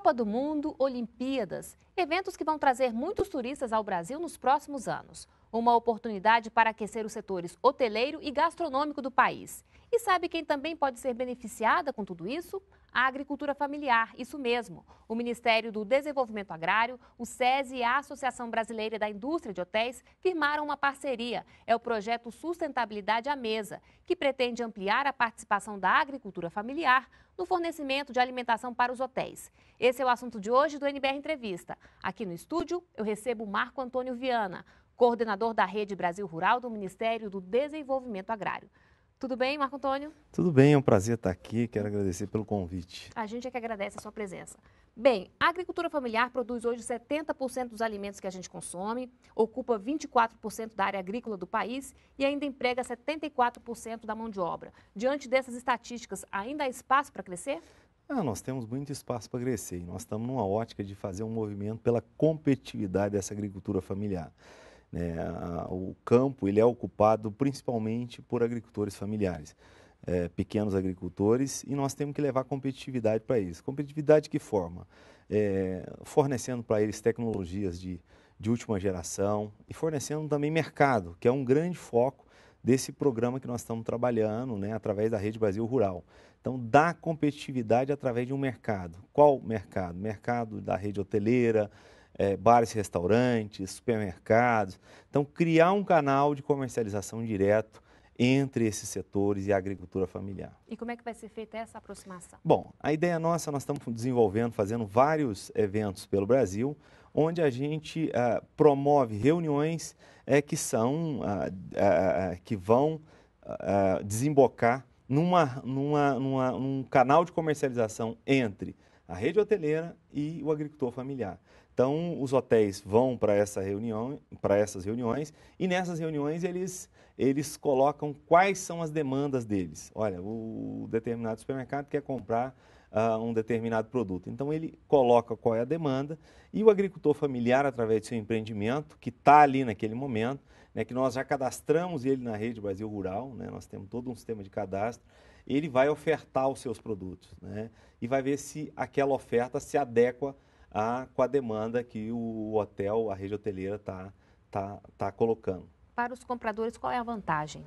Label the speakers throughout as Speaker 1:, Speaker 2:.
Speaker 1: Copa do Mundo, Olimpíadas, eventos que vão trazer muitos turistas ao Brasil nos próximos anos. Uma oportunidade para aquecer os setores hoteleiro e gastronômico do país. E sabe quem também pode ser beneficiada com tudo isso? A agricultura familiar, isso mesmo. O Ministério do Desenvolvimento Agrário, o SESI e a Associação Brasileira da Indústria de Hotéis firmaram uma parceria. É o projeto Sustentabilidade à Mesa, que pretende ampliar a participação da agricultura familiar no fornecimento de alimentação para os hotéis. Esse é o assunto de hoje do NBR Entrevista. Aqui no estúdio, eu recebo Marco Antônio Viana, coordenador da Rede Brasil Rural do Ministério do Desenvolvimento Agrário. Tudo bem, Marco Antônio?
Speaker 2: Tudo bem, é um prazer estar aqui. Quero agradecer pelo convite.
Speaker 1: A gente é que agradece a sua presença. Bem, a agricultura familiar produz hoje 70% dos alimentos que a gente consome, ocupa 24% da área agrícola do país e ainda emprega 74% da mão de obra. Diante dessas estatísticas, ainda há espaço para crescer?
Speaker 2: Ah, nós temos muito espaço para crescer e nós estamos numa ótica de fazer um movimento pela competitividade dessa agricultura familiar. Né? O campo ele é ocupado principalmente por agricultores familiares, é, pequenos agricultores, e nós temos que levar competitividade para eles. Competitividade que forma? É, fornecendo para eles tecnologias de, de última geração e fornecendo também mercado, que é um grande foco desse programa que nós estamos trabalhando né, através da Rede Brasil Rural. Então, dá competitividade através de um mercado. Qual mercado? Mercado da rede hoteleira, é, bares, restaurantes, supermercados. Então, criar um canal de comercialização direto entre esses setores e a agricultura familiar.
Speaker 1: E como é que vai ser feita essa aproximação?
Speaker 2: Bom, a ideia nossa, nós estamos desenvolvendo, fazendo vários eventos pelo Brasil, onde a gente ah, promove reuniões é, que são, ah, ah, que vão desembocar numa, numa, numa, num canal de comercialização entre a rede hoteleira e o agricultor familiar. Então, os hotéis vão para essa reunião, essas reuniões, e nessas reuniões eles, eles colocam quais são as demandas deles. Olha, o determinado supermercado quer comprar uh, um determinado produto. Então, ele coloca qual é a demanda e o agricultor familiar, através de seu empreendimento, que está ali naquele momento, né, que nós já cadastramos ele na Rede Brasil Rural, né, nós temos todo um sistema de cadastro, ele vai ofertar os seus produtos né, e vai ver se aquela oferta se adequa a, com a demanda que o hotel, a rede hoteleira está tá, tá colocando.
Speaker 1: Para os compradores, qual é a vantagem?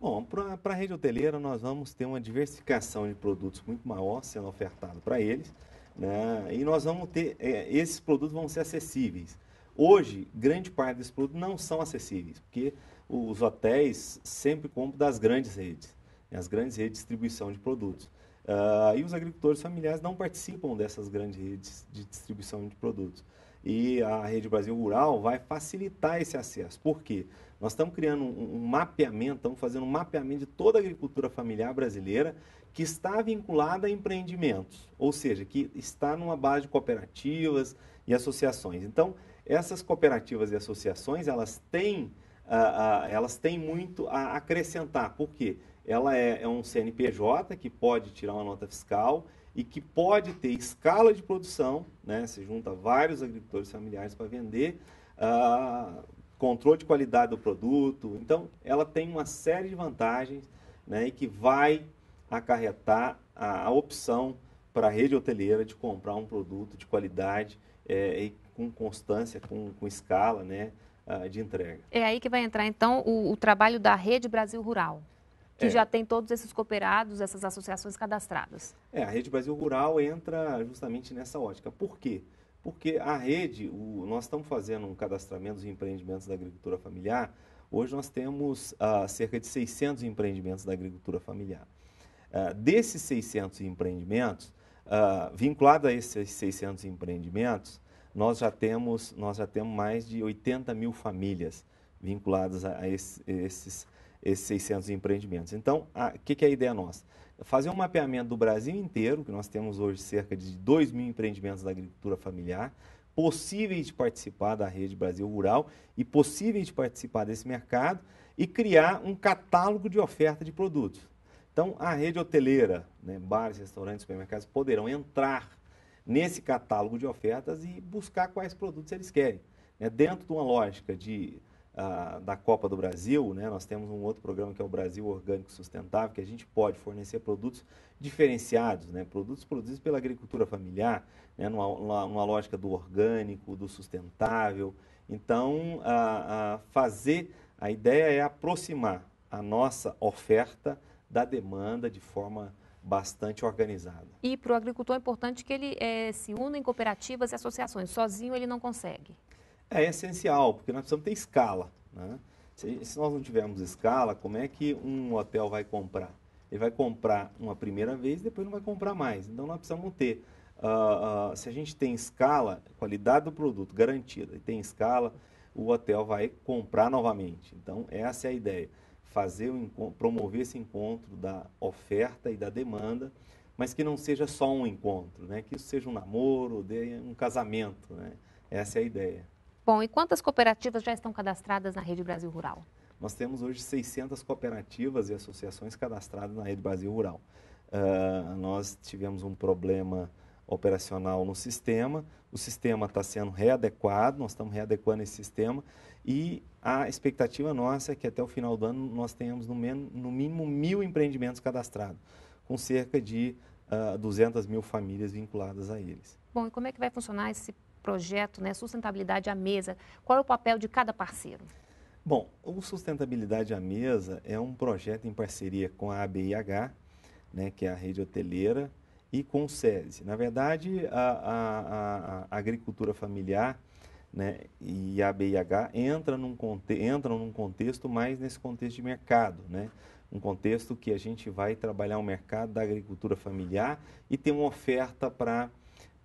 Speaker 2: Bom, para a rede hoteleira, nós vamos ter uma diversificação de produtos muito maior sendo ofertado para eles. Né? E nós vamos ter, é, esses produtos vão ser acessíveis. Hoje, grande parte desses produtos não são acessíveis, porque os hotéis sempre compram das grandes redes, né? as grandes redes de distribuição de produtos. Uh, e os agricultores familiares não participam dessas grandes redes de distribuição de produtos. E a Rede Brasil Rural vai facilitar esse acesso. Por quê? Nós estamos criando um, um mapeamento, estamos fazendo um mapeamento de toda a agricultura familiar brasileira que está vinculada a empreendimentos, ou seja, que está numa base de cooperativas e associações. Então, essas cooperativas e associações, elas têm, uh, uh, elas têm muito a acrescentar. Por quê? ela é, é um CNPJ que pode tirar uma nota fiscal e que pode ter escala de produção, né? se junta vários agricultores familiares para vender, ah, controle de qualidade do produto. Então, ela tem uma série de vantagens né? e que vai acarretar a, a opção para a rede hoteleira de comprar um produto de qualidade é, e com constância, com, com escala né? Ah, de entrega.
Speaker 1: É aí que vai entrar, então, o, o trabalho da Rede Brasil Rural que é. já tem todos esses cooperados, essas associações cadastradas.
Speaker 2: É, a Rede Brasil Rural entra justamente nessa ótica. Por quê? Porque a rede, o, nós estamos fazendo um cadastramento dos empreendimentos da agricultura familiar. Hoje nós temos ah, cerca de 600 empreendimentos da agricultura familiar. Ah, desses 600 empreendimentos, ah, vinculado a esses 600 empreendimentos, nós já temos, nós já temos mais de 80 mil famílias vinculadas a, a esses, esses esses 600 empreendimentos. Então, o que, que é a ideia nossa? Fazer um mapeamento do Brasil inteiro, que nós temos hoje cerca de 2 mil empreendimentos da agricultura familiar, possíveis de participar da rede Brasil Rural e possíveis de participar desse mercado e criar um catálogo de oferta de produtos. Então, a rede hoteleira, né, bares, restaurantes, supermercados poderão entrar nesse catálogo de ofertas e buscar quais produtos eles querem. Né, dentro de uma lógica de da Copa do Brasil, né? nós temos um outro programa que é o Brasil Orgânico Sustentável, que a gente pode fornecer produtos diferenciados, né? produtos produzidos pela agricultura familiar, né? numa, numa lógica do orgânico, do sustentável. Então, a, a fazer, a ideia é aproximar a nossa oferta da demanda de forma bastante organizada.
Speaker 1: E para o agricultor é importante que ele é, se una em cooperativas e associações. Sozinho ele não consegue
Speaker 2: é essencial, porque nós precisamos ter escala. Né? Se, se, nós não tivermos escala, como é que um hotel vai comprar? Ele vai comprar uma primeira vez e depois não vai comprar mais. Então nós precisamos ter. Uh, uh, se a gente tem escala, qualidade do produto garantida e tem escala, o hotel vai comprar novamente. Então essa é a ideia. Fazer o promover esse encontro da oferta e da demanda mas que não seja só um encontro, né? que isso seja um namoro, um casamento. Né? Essa é a ideia.
Speaker 1: Bom, e quantas cooperativas já estão cadastradas na Rede Brasil Rural?
Speaker 2: Nós temos hoje 600 cooperativas e associações cadastradas na Rede Brasil Rural. Uh, nós tivemos um problema operacional no sistema, o sistema está sendo readequado, nós estamos readequando esse sistema e a expectativa nossa é que até o final do ano nós tenhamos no, no mínimo mil empreendimentos cadastrados, com cerca de uh, ah, 200 mil famílias vinculadas a eles.
Speaker 1: Bom, e como é que vai funcionar esse projeto né, Sustentabilidade à Mesa. Qual é o papel de cada parceiro?
Speaker 2: Bom, o Sustentabilidade à Mesa é um projeto em parceria com a ABIH, né, que é a rede hoteleira, e com o SESI. Na verdade, a, a, a agricultura familiar né, e a ABIH entram num, entram num contexto mais nesse contexto de mercado, né? um contexto que a gente vai trabalhar o mercado da agricultura familiar e ter uma oferta para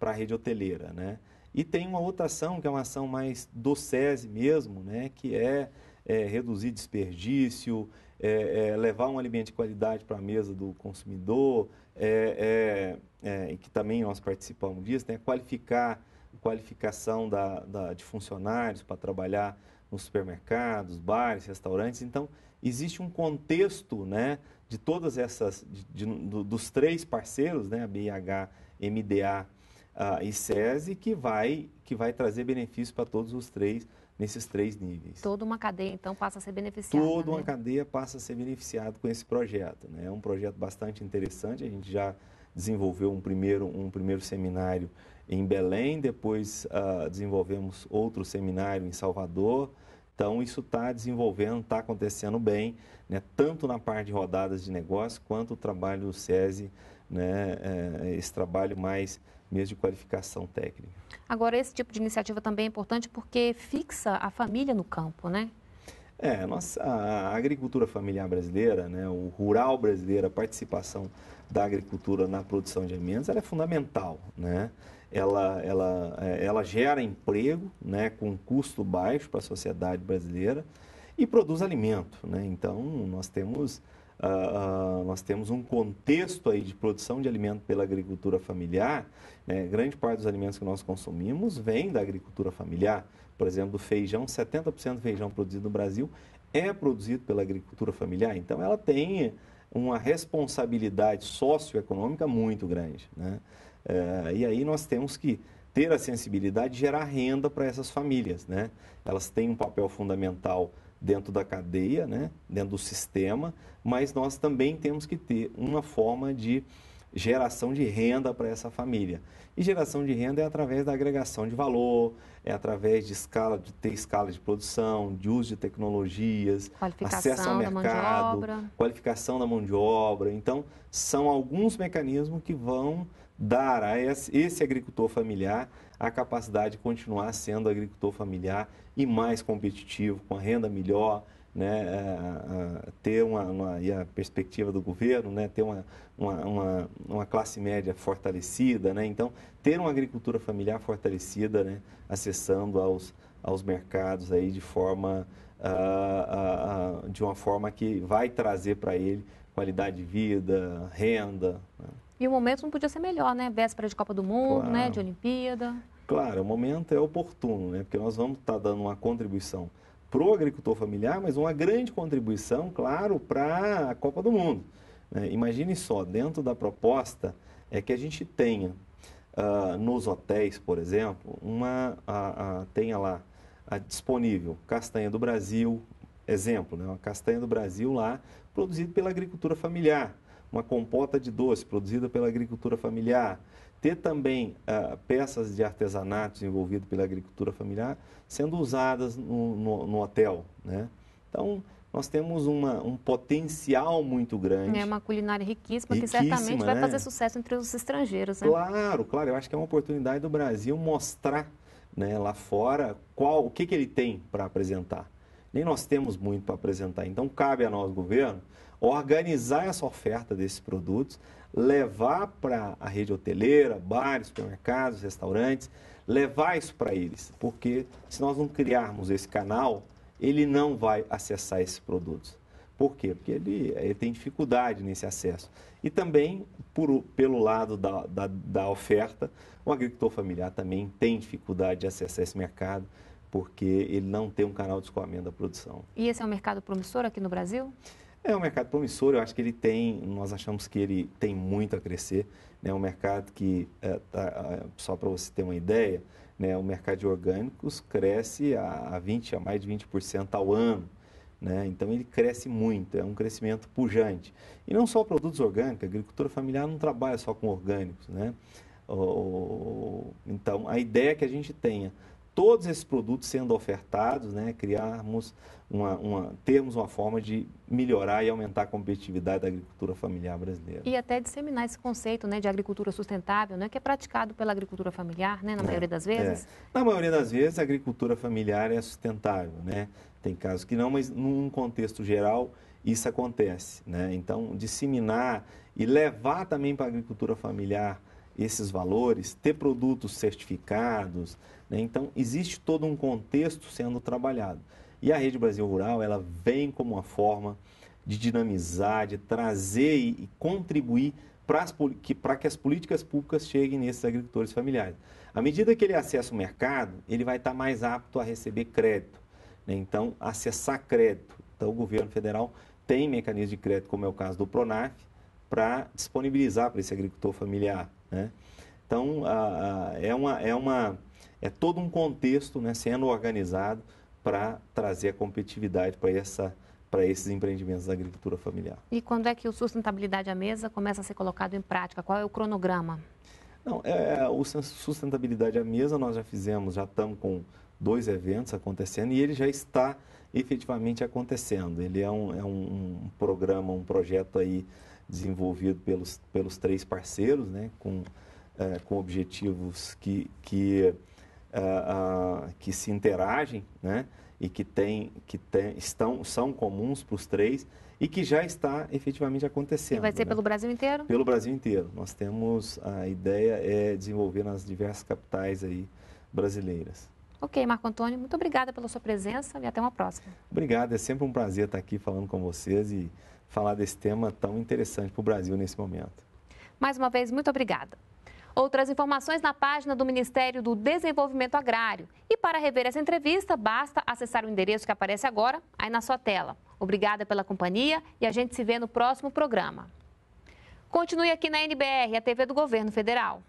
Speaker 2: a rede hoteleira. Né? E tem uma outra ação, que é uma ação mais do SESI mesmo, né, que é, é reduzir desperdício, é, é, levar um alimento de qualidade para a mesa do consumidor, é, é, é, e que também nós participamos disso, né, qualificar qualificação da, da de funcionários para trabalhar nos supermercados, bares, restaurantes. Então, existe um contexto né, de todas essas, de, de, do, dos três parceiros, né, a BIH, MDA uh, e SESI que vai, que vai trazer benefícios para todos os três, nesses três níveis. Toda
Speaker 1: uma cadeia, então, passa a ser beneficiada. Toda né? uma
Speaker 2: cadeia passa a ser beneficiada com esse projeto. Né? É um projeto bastante interessante, a gente já desenvolveu um primeiro, um primeiro seminário em Belém, depois uh, desenvolvemos outro seminário em Salvador. Então, isso está desenvolvendo, está acontecendo bem, né? tanto na parte de rodadas de negócio, quanto o trabalho do SESI, né? É, esse trabalho mais mesmo de qualificação técnica.
Speaker 1: Agora, esse tipo de iniciativa também é importante porque fixa a família no campo, né?
Speaker 2: É, nossa, a agricultura familiar brasileira, né, o rural brasileiro, a participação da agricultura na produção de alimentos, ela é fundamental, né? Ela, ela, é, ela gera emprego, né, com custo baixo para a sociedade brasileira e produz alimento, né? Então, nós temos ah, ah, nós temos um contexto aí de produção de alimento pela agricultura familiar. Né? Grande parte dos alimentos que nós consumimos vem da agricultura familiar. Por exemplo, do feijão, 70% do feijão produzido no Brasil é produzido pela agricultura familiar. Então, ela tem uma responsabilidade socioeconômica muito grande. Né? Eh, e aí nós temos que ter a sensibilidade de gerar renda para essas famílias. Né? Elas têm um papel fundamental dentro da cadeia, né, dentro do sistema, mas nós também temos que ter uma forma de geração de renda para essa família. E geração de renda é através da agregação de valor, é através de escala, de ter escala de produção, de uso de tecnologias, acesso ao mercado, da qualificação da mão de obra. Então, são alguns mecanismos que vão dar a esse agricultor familiar a capacidade de continuar sendo agricultor familiar e mais competitivo, com a renda melhor, né, a, a ter uma, uma, e a perspectiva do governo, né, ter uma, uma, uma, classe média fortalecida, né, então ter uma agricultura familiar fortalecida, né, acessando aos, aos mercados aí de forma de uma forma que vai trazer para ele qualidade de vida, renda. Né.
Speaker 1: E o momento não podia ser melhor, né? Véspera de Copa do Mundo, claro. né? De Olimpíada.
Speaker 2: Claro, o momento é oportuno, né? Porque nós vamos estar tá dando uma contribuição para o agricultor familiar, mas uma grande contribuição, claro, para a Copa do Mundo. Né? Imagine só, dentro da proposta é que a gente tenha uh, nos hotéis, por exemplo, uma tenha lá disponível castanha do Brasil, exemplo, né? uma castanha do Brasil lá produzida pela agricultura familiar uma compota de doce produzida pela agricultura familiar, ter também uh, peças de artesanato desenvolvido pela agricultura familiar sendo usadas no, no, no hotel, né? Então, nós temos uma, um potencial muito grande.
Speaker 1: É uma culinária riquíssima, riquíssima que certamente vai né? fazer sucesso entre os estrangeiros. Né?
Speaker 2: Claro, claro. Eu acho que é uma oportunidade do Brasil mostrar né, lá fora qual, o que, que ele tem para apresentar nem nós temos muito para apresentar. Então, cabe a nós, governo, organizar essa oferta desses produtos, levar para a rede hoteleira, bares, supermercados, restaurantes, levar isso para eles, porque se nós não criarmos esse canal, ele não vai acessar esses produtos. Por quê? Porque ele, ele tem dificuldade nesse acesso. E também, por, pelo lado da, da, da oferta, o agricultor familiar também tem dificuldade de acessar esse mercado, porque ele não tem um canal de escoamento da produção.
Speaker 1: E esse é um mercado promissor aqui no Brasil?
Speaker 2: É um mercado promissor, eu acho que ele tem, nós achamos que ele tem muito a crescer, né? um mercado que, é, tá, é, só para você ter uma ideia, né? o mercado de orgânicos cresce a, a 20, a mais de 20% ao ano, né? Então ele cresce muito, é um crescimento pujante. E não só produtos orgânicos, a agricultura familiar não trabalha só com orgânicos, né? Então a ideia é que a gente tenha todos esses produtos sendo ofertados, né, criarmos uma, uma, termos uma forma de melhorar e aumentar a competitividade da agricultura familiar brasileira.
Speaker 1: E até disseminar esse conceito né, de agricultura sustentável, né, que é praticado pela agricultura familiar, né, na é, maioria das vezes. É.
Speaker 2: Na maioria das vezes, a agricultura familiar é sustentável. Né? Tem casos que não, mas num contexto geral, isso acontece. Né? Então, disseminar e levar também para a agricultura familiar esses valores, ter produtos certificados. Né? Então, existe todo um contexto sendo trabalhado. E a Rede Brasil Rural, ela vem como uma forma de dinamizar, de trazer e contribuir para que, que as políticas públicas cheguem nesses agricultores familiares. À medida que ele acessa o mercado, ele vai estar mais apto a receber crédito. Né? Então, acessar crédito. Então, o governo federal tem mecanismos de crédito, como é o caso do PRONAF, para disponibilizar para esse agricultor familiar. Né? Então, a, a, é, uma, é, uma, é todo um contexto né, sendo organizado para trazer a competitividade para essa para esses empreendimentos da agricultura familiar.
Speaker 1: E quando é que o sustentabilidade à mesa começa a ser colocado em prática? Qual é o cronograma?
Speaker 2: Não, é, é o sustentabilidade à mesa nós já fizemos, já estamos com dois eventos acontecendo e ele já está efetivamente acontecendo. Ele é um, é um, um programa, um projeto aí desenvolvido pelos, pelos três parceiros, né, com, é, com objetivos que, que, é, a, que se interagem né, e que, tem, que tem, estão, são comuns para os três e que já está efetivamente acontecendo. E vai ser né? pelo
Speaker 1: Brasil inteiro?
Speaker 2: Pelo Brasil inteiro. Nós temos, a ideia é desenvolver nas diversas capitais aí brasileiras.
Speaker 1: Ok, Marco Antônio, muito obrigada pela sua presença e até uma próxima.
Speaker 2: Obrigado, é sempre um prazer estar aqui falando com vocês e falar desse tema tão interessante para o Brasil nesse momento.
Speaker 1: Mais uma vez, muito obrigada. Outras informações na página do Ministério do Desenvolvimento Agrário. E para rever essa entrevista, basta acessar o endereço que aparece agora aí na sua tela. Obrigada pela companhia e a gente se vê no próximo programa. Continue aqui na NBR, a TV do Governo Federal.